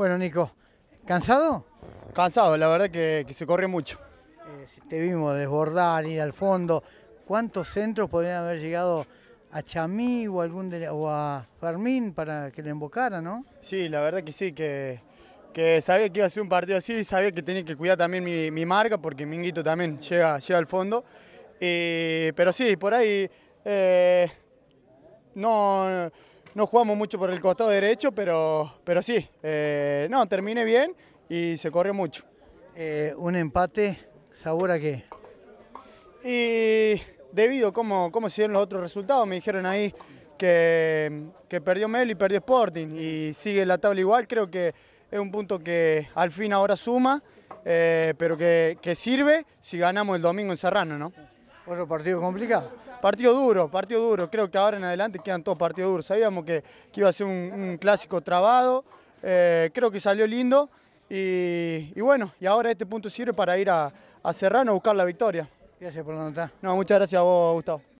Bueno, Nico, ¿cansado? Cansado, la verdad que, se corre mucho. Eh, te vimos desbordar, ir al fondo. ¿Cuántos centros podrían haber llegado a Chamí o, algún de, o a Fermín para que le invocara, no? Sí, la verdad que sí, que, que sabía que iba a ser un partido así sabía que tenía que cuidar también mi, marca porque Minguito también llega, llega al fondo. Eh, pero sí, por ahí eh, no no jugamos mucho por el costado derecho, pero, pero sí, eh, no, terminé bien y se corrió mucho. Eh, ¿Un empate? ¿Sabor a qué? Y debido a cómo, se dieron los otros resultados, me dijeron ahí que, que perdió Melo y perdió Sporting y sigue la tabla igual, creo que es un punto que al fin ahora suma, eh, pero que, que sirve si ganamos el domingo en Serrano, ¿no? Otro partido complicado. Partido duro, partido duro. Creo que ahora en adelante quedan todos partidos duros. Sabíamos que, iba a ser un, clásico trabado. Eh, creo que salió lindo. Y, bueno, y ahora este punto sirve para ir a, a Serrano a buscar la victoria. Gracias por la nota. No, muchas gracias a vos, Gustavo.